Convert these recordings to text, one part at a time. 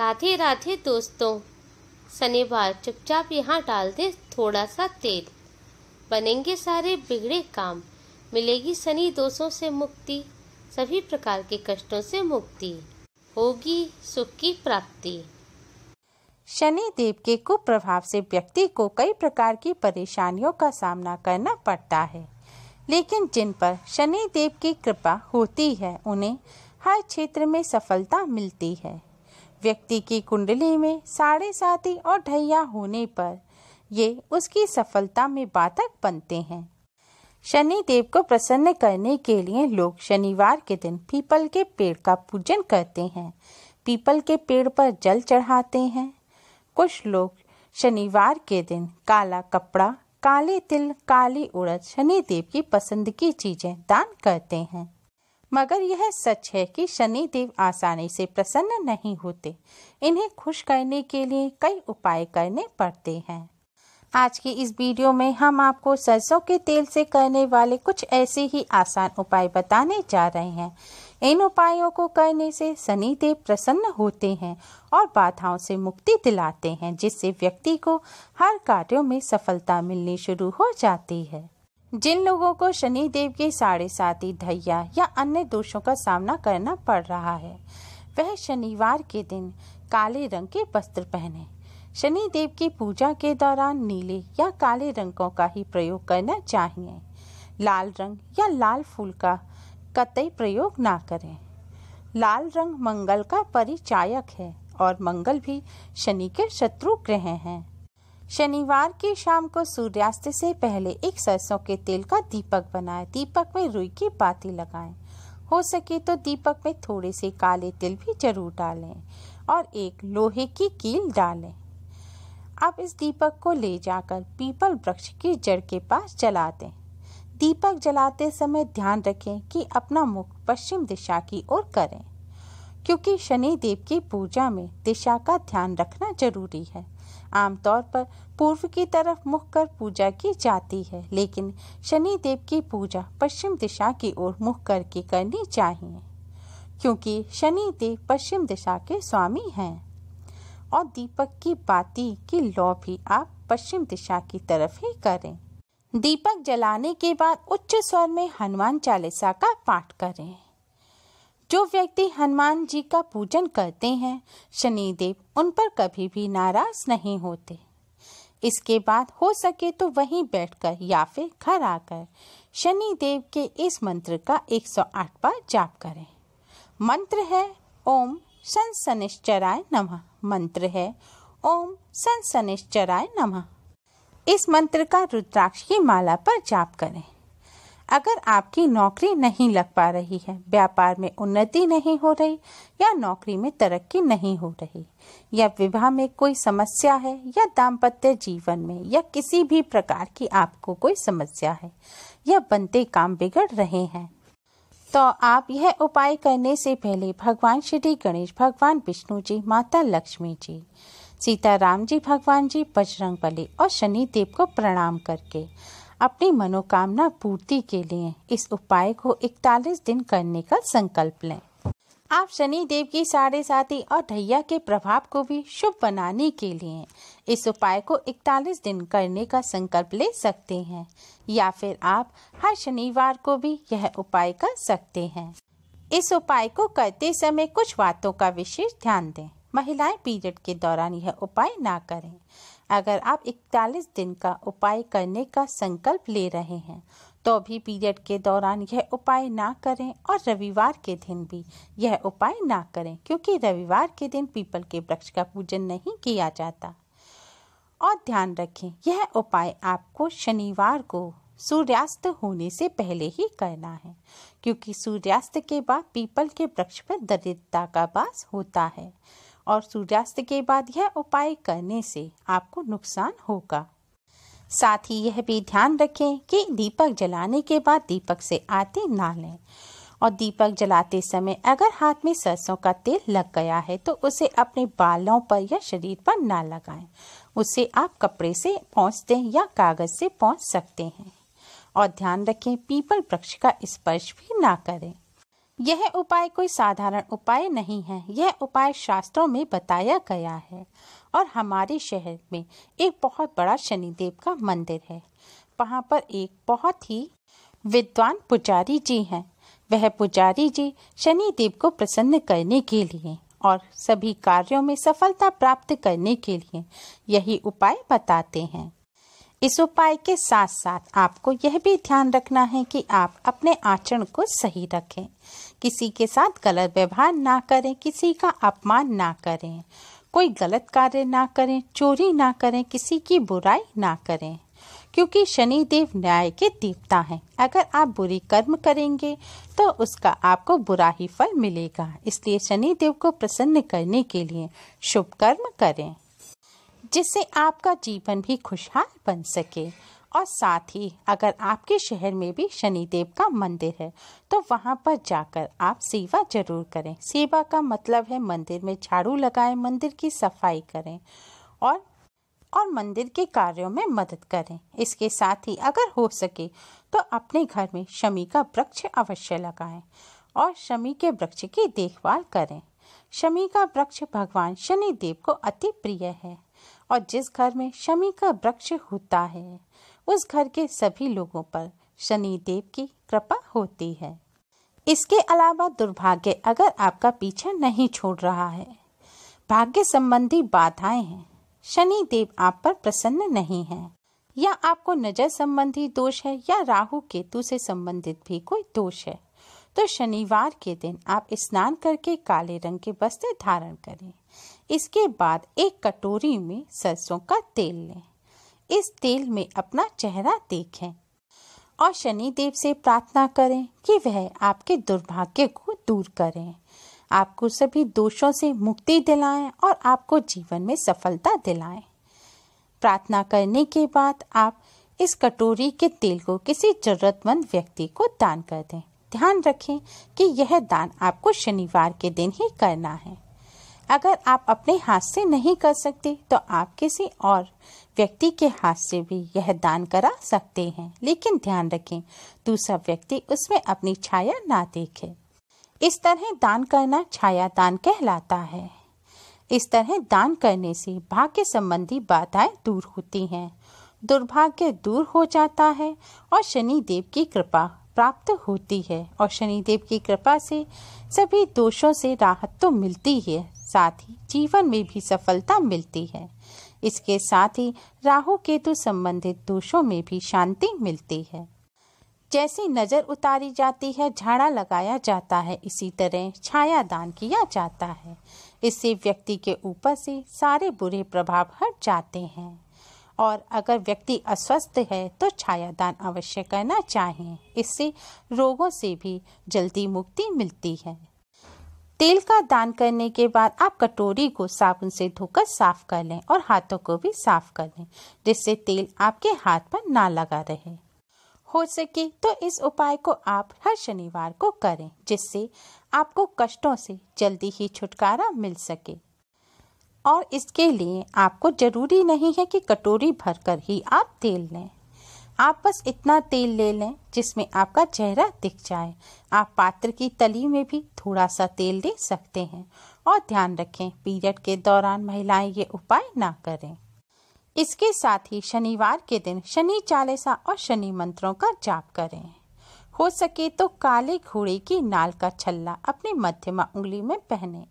राधे राधे दोस्तों शनिवार चुपचाप यहाँ डाल दे थोड़ा सा तेल बनेंगे सारे बिगड़े काम मिलेगी शनि दोषों से मुक्ति सभी प्रकार के कष्टों से मुक्ति होगी सुख की प्राप्ति शनि देव के कुप्रभाव से व्यक्ति को कई प्रकार की परेशानियों का सामना करना पड़ता है लेकिन जिन पर शनि देव की कृपा होती है उन्हें हर क्षेत्र में सफलता मिलती है व्यक्ति की कुंडली में साढ़े साथी और ढैया होने पर ये उसकी सफलता में बाधक बनते हैं शनि देव को प्रसन्न करने के लिए लोग शनिवार के दिन पीपल के पेड़ का पूजन करते हैं पीपल के पेड़ पर जल चढ़ाते हैं कुछ लोग शनिवार के दिन काला कपड़ा काले तिल काली उड़द शनि देव की पसंद की चीजें दान करते हैं मगर यह सच है कि शनि देव आसानी से प्रसन्न नहीं होते इन्हें खुश करने के लिए कई उपाय करने पड़ते हैं आज की इस वीडियो में हम आपको सरसों के तेल से करने वाले कुछ ऐसे ही आसान उपाय बताने जा रहे हैं इन उपायों को करने से शनि देव प्रसन्न होते हैं और बाधाओं से मुक्ति दिलाते हैं जिससे व्यक्ति को हर कार्यों में सफलता मिलनी शुरू हो जाती है जिन लोगों को शनि देव के साढ़े साथी धैया या अन्य दोषों का सामना करना पड़ रहा है वह शनिवार के दिन काले रंग के वस्त्र पहने शनि देव की पूजा के दौरान नीले या काले रंगों का ही प्रयोग करना चाहिए लाल रंग या लाल फूल का कतई प्रयोग ना करें लाल रंग मंगल का परिचायक है और मंगल भी शनि के शत्रु ग्रह हैं शनिवार की शाम को सूर्यास्त से पहले एक सरसों के तेल का दीपक बनाएं दीपक में रुई की पाती लगाएं हो सके तो दीपक में थोड़े से काले तिल भी जरूर डालें और एक लोहे की कील डालें अब इस दीपक को ले जाकर पीपल वृक्ष की जड़ के पास जला दें दीपक जलाते समय ध्यान रखें कि अपना मुख पश्चिम दिशा की ओर करें क्योंकि शनि देव की पूजा में दिशा का ध्यान रखना जरूरी है आमतौर पर पूर्व की तरफ मुख कर पूजा की जाती है लेकिन शनि देव की पूजा पश्चिम दिशा की ओर मुख करके करनी चाहिए क्योंकि शनि देव पश्चिम दिशा के स्वामी हैं और दीपक की बाती की लो भी आप पश्चिम दिशा की तरफ ही करें दीपक जलाने के बाद उच्च स्वर में हनुमान चालीसा का पाठ करें जो व्यक्ति हनुमान जी का पूजन करते हैं शनिदेव उन पर कभी भी नाराज नहीं होते इसके बाद हो सके तो वहीं बैठकर या फिर घर आकर शनिदेव के इस मंत्र का 108 बार जाप करें मंत्र है ओम सन सनिश्चराय नमः मंत्र है ओम सन सनिश्चराय नमः इस मंत्र का रुद्राक्ष की माला पर जाप करें अगर आपकी नौकरी नहीं लग पा रही है व्यापार में उन्नति नहीं हो रही या नौकरी में तरक्की नहीं हो रही या विवाह में कोई समस्या है या दाम्पत्य जीवन में या किसी भी प्रकार की आपको कोई समस्या है या बनते काम बिगड़ रहे हैं तो आप यह उपाय करने से पहले भगवान श्री गणेश भगवान विष्णु जी माता लक्ष्मी जी सीता राम जी भगवान जी बजरंग बली और शनि देव को प्रणाम करके अपनी मनोकामना पूर्ति के लिए इस उपाय को 41 दिन करने का संकल्प लें आप शनि देव की साढ़े साथी और ढैया के प्रभाव को भी शुभ बनाने के लिए इस उपाय को 41 दिन करने का संकल्प ले सकते हैं या फिर आप हर शनिवार को भी यह उपाय कर सकते हैं इस उपाय को करते समय कुछ बातों का विशेष ध्यान दें महिलाएं पीरियड के दौरान यह उपाय ना करें अगर आप इकतालीस दिन का उपाय करने का संकल्प ले रहे हैं तो भी पीरियड के दौरान यह उपाय ना करें और रविवार के दिन भी यह उपाय ना करें क्योंकि रविवार के दिन पीपल के वृक्ष का पूजन नहीं किया जाता और ध्यान रखें यह उपाय आपको शनिवार को सूर्यास्त होने से पहले ही करना है क्योंकि सूर्यास्त के बाद पीपल के वृक्ष पर दरिद्रता का वास होता है और सूर्यास्त के बाद यह उपाय करने से आपको नुकसान होगा साथ ही यह भी ध्यान रखें कि दीपक जलाने के बाद दीपक से आते ना लें और दीपक जलाते समय अगर हाथ में सरसों का तेल लग गया है तो उसे अपने बालों पर या शरीर पर ना लगाएं उसे आप कपड़े से पहुँचते या कागज़ से पहुँच सकते हैं और ध्यान रखें पीपल वृक्ष का स्पर्श भी ना करें यह उपाय कोई साधारण उपाय नहीं है यह उपाय शास्त्रों में बताया गया है और हमारे शहर में एक बहुत बड़ा शनिदेव का मंदिर है वहाँ पर एक बहुत ही विद्वान पुजारी जी हैं वह पुजारी जी शनिदेव को प्रसन्न करने के लिए और सभी कार्यों में सफलता प्राप्त करने के लिए यही उपाय बताते हैं इस उपाय के साथ साथ आपको यह भी ध्यान रखना है कि आप अपने आचरण को सही रखें किसी के साथ गलत व्यवहार ना करें किसी का अपमान ना करें कोई गलत कार्य ना करें चोरी ना करें किसी की बुराई ना करें क्योंकि शनि देव न्याय के देवता हैं अगर आप बुरी कर्म करेंगे तो उसका आपको बुरा ही फल मिलेगा इसलिए शनि देव को प्रसन्न करने के लिए शुभ कर्म करें जिससे आपका जीवन भी खुशहाल बन सके और साथ ही अगर आपके शहर में भी शनिदेव का मंदिर है तो वहाँ पर जाकर आप सेवा जरूर करें सेवा का मतलब है मंदिर में झाड़ू लगाएं मंदिर की सफाई करें और और मंदिर के कार्यों में मदद करें इसके साथ ही अगर हो सके तो अपने घर में शमी का वृक्ष अवश्य लगाएं और शमी के वृक्ष की देखभाल करें शमी का वृक्ष भगवान शनिदेव को अति प्रिय है और जिस घर में शमी का वृक्ष होता है उस घर के सभी लोगों पर शनिदेव की कृपा होती है इसके अलावा दुर्भाग्य अगर आपका पीछा नहीं छोड़ रहा है भाग्य संबंधी बाधाएं हैं शनि देव आप पर प्रसन्न नहीं है या आपको नजर संबंधी दोष है या राहु केतु से संबंधित भी कोई दोष है तो शनिवार के दिन आप स्नान करके काले रंग के वस्त्र धारण करें इसके बाद एक कटोरी में सरसों का तेल लें इस तेल में अपना चेहरा देखें और शनि देव से प्रार्थना करें कि वह आपके दुर्भाग्य को दूर करें आपको सभी दोषों से मुक्ति दिलाएं और आपको जीवन में सफलता दिलाएं प्रार्थना करने के बाद आप इस कटोरी के तेल को किसी जरूरतमंद व्यक्ति को दान कर दें ध्यान रखें कि यह दान आपको शनिवार के दिन ही करना है अगर आप अपने हाथ से नहीं कर सकते तो आप किसी और व्यक्ति के हाथ से भी यह दान करा सकते हैं लेकिन ध्यान रखें दूसरा व्यक्ति उसमें अपनी छाया ना देखे इस तरह दान करना छाया दान कहलाता है इस तरह दान करने से भाग्य संबंधी बाधाएं दूर होती हैं दुर्भाग्य दूर हो जाता है और शनि देव की कृपा प्राप्त होती है और शनिदेव की कृपा से सभी दोषों से राहत तो मिलती है साथ ही जीवन में भी सफलता मिलती है इसके साथ ही राहु केतु संबंधित दोषों में भी शांति मिलती है जैसी नज़र उतारी जाती है झाड़ा लगाया जाता है इसी तरह छाया दान किया जाता है इससे व्यक्ति के ऊपर से सारे बुरे प्रभाव हट जाते हैं और अगर व्यक्ति अस्वस्थ है तो छायादान अवश्य करना चाहिए इससे रोगों से भी जल्दी मुक्ति मिलती है तेल का दान करने के बाद आप कटोरी को साबुन से धोकर साफ कर लें और हाथों को भी साफ कर लें जिससे तेल आपके हाथ पर ना लगा रहे हो सके तो इस उपाय को आप हर शनिवार को करें जिससे आपको कष्टों से जल्दी ही छुटकारा मिल सके और इसके लिए आपको ज़रूरी नहीं है कि कटोरी भरकर ही आप तेल लें आप बस इतना तेल ले लें जिसमें आपका चेहरा दिख जाए आप पात्र की तली में भी थोड़ा सा तेल दे सकते हैं और ध्यान रखें पीरियड के दौरान महिलाएं ये उपाय ना करें इसके साथ ही शनिवार के दिन शनि चालीसा और शनि मंत्रों का जाप करें हो सके तो काले घोड़े की नाल का छल्ला अपनी मध्यमा उंगली में पहने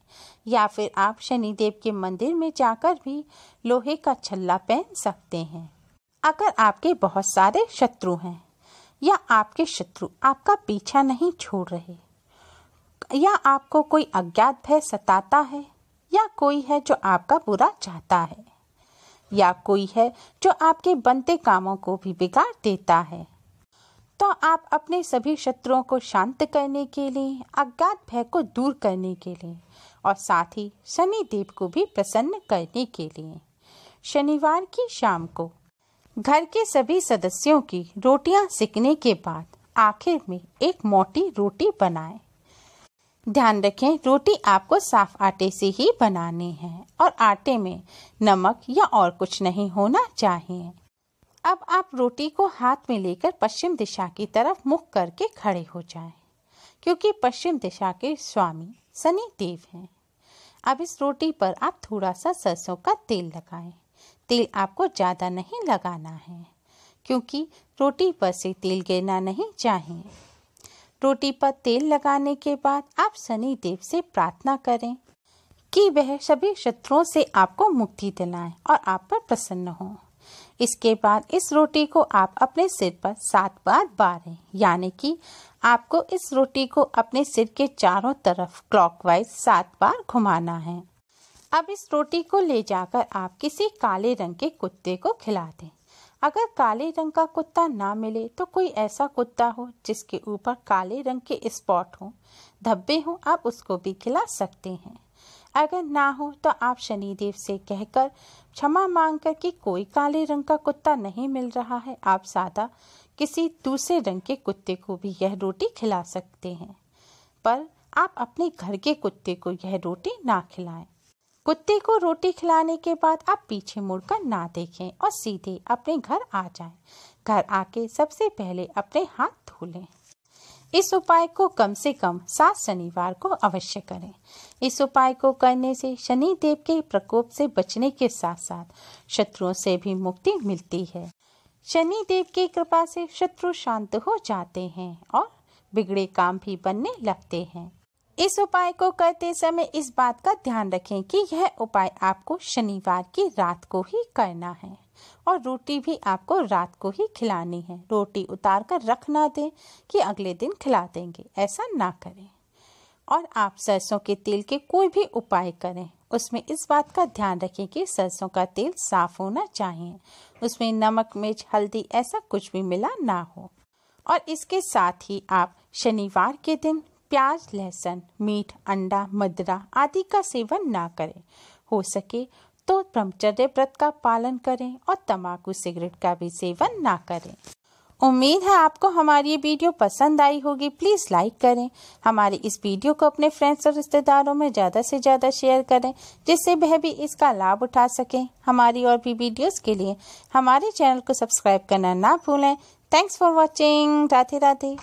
या फिर आप शनिदेव के मंदिर में जाकर भी लोहे का छल्ला पहन सकते हैं अगर आपके बहुत सारे शत्रु हैं या आपके शत्रु आपका पीछा नहीं छोड़ रहे या आपको कोई अज्ञात भय सताता है या कोई है जो आपका बुरा चाहता है या कोई है जो आपके बनते कामों को भी बिगाड़ देता है तो आप अपने सभी शत्रुओं को शांत करने के लिए अज्ञात भय को दूर करने के लिए और साथ ही शनि देव को भी प्रसन्न करने के लिए शनिवार की शाम को घर के सभी सदस्यों की रोटियां सिकने के बाद आखिर में एक मोटी रोटी बनाए ध्यान रखें रोटी आपको साफ आटे से ही बनानी है और आटे में नमक या और कुछ नहीं होना चाहिए अब आप रोटी को हाथ में लेकर पश्चिम दिशा की तरफ मुख करके खड़े हो जाएं, क्योंकि पश्चिम दिशा के स्वामी शनि देव हैं अब इस रोटी पर आप थोड़ा सा सरसों का तेल लगाएं तेल आपको ज़्यादा नहीं लगाना है क्योंकि रोटी पर से तेल गिरना नहीं चाहिए रोटी पर तेल लगाने के बाद आप सनी देव से प्रार्थना करें कि वह सभी शत्रुओं से आपको मुक्ति दिलाएं और आप पर प्रसन्न हों इसके बाद इस रोटी को आप अपने सिर पर सात बार बारें यानी कि आपको इस रोटी को अपने सिर के चारों तरफ क्लॉकवाइज सात बार घुमाना है अब इस रोटी को ले जाकर आप किसी काले रंग के कुत्ते को खिला दें अगर काले रंग का कुत्ता ना मिले तो कोई ऐसा कुत्ता हो जिसके ऊपर काले रंग के स्पॉट हों धब्बे हों आप उसको भी खिला सकते हैं अगर ना हो तो आप शनिदेव से कहकर क्षमा मांग कर कि कोई काले रंग का कुत्ता नहीं मिल रहा है आप सादा किसी दूसरे रंग के कुत्ते को भी यह रोटी खिला सकते हैं पर आप अपने घर के कुत्ते को यह रोटी ना खिलाएं कुत्ते को रोटी खिलाने के बाद आप पीछे मुड़कर ना देखें और सीधे अपने घर आ जाएं। घर आके सबसे पहले अपने हाथ धो लें इस उपाय को कम से कम सात शनिवार को अवश्य करें इस उपाय को करने से शनि देव के प्रकोप से बचने के साथ साथ शत्रुओं से भी मुक्ति मिलती है शनि देव की कृपा से शत्रु शांत हो जाते हैं और बिगड़े काम भी बनने लगते हैं इस उपाय को करते समय इस बात का ध्यान रखें कि यह उपाय आपको शनिवार की रात को ही करना है और रोटी भी आपको रात को ही खिलानी है रोटी उतार कर रख ना दें कि अगले दिन खिला देंगे ऐसा ना करें और आप सरसों के तेल के कोई भी उपाय करें उसमें इस बात का ध्यान रखें कि सरसों का तेल साफ होना चाहिए उसमें नमक मिर्च हल्दी ऐसा कुछ भी मिला ना हो और इसके साथ ही आप शनिवार के दिन प्याज लहसुन मीट अंडा मदरा आदि का सेवन ना करें हो सके तो ब्रह्मचर्य व्रत का पालन करें और तंबाकू सिगरेट का भी सेवन ना करें उम्मीद है आपको हमारी ये वीडियो पसंद आई होगी प्लीज़ लाइक करें हमारे इस वीडियो को अपने फ्रेंड्स और रिश्तेदारों में ज़्यादा से ज़्यादा शेयर करें जिससे वह भी इसका लाभ उठा सकें हमारी और भी वीडियोस के लिए हमारे चैनल को सब्सक्राइब करना ना भूलें thanks for watching Radhe Radhe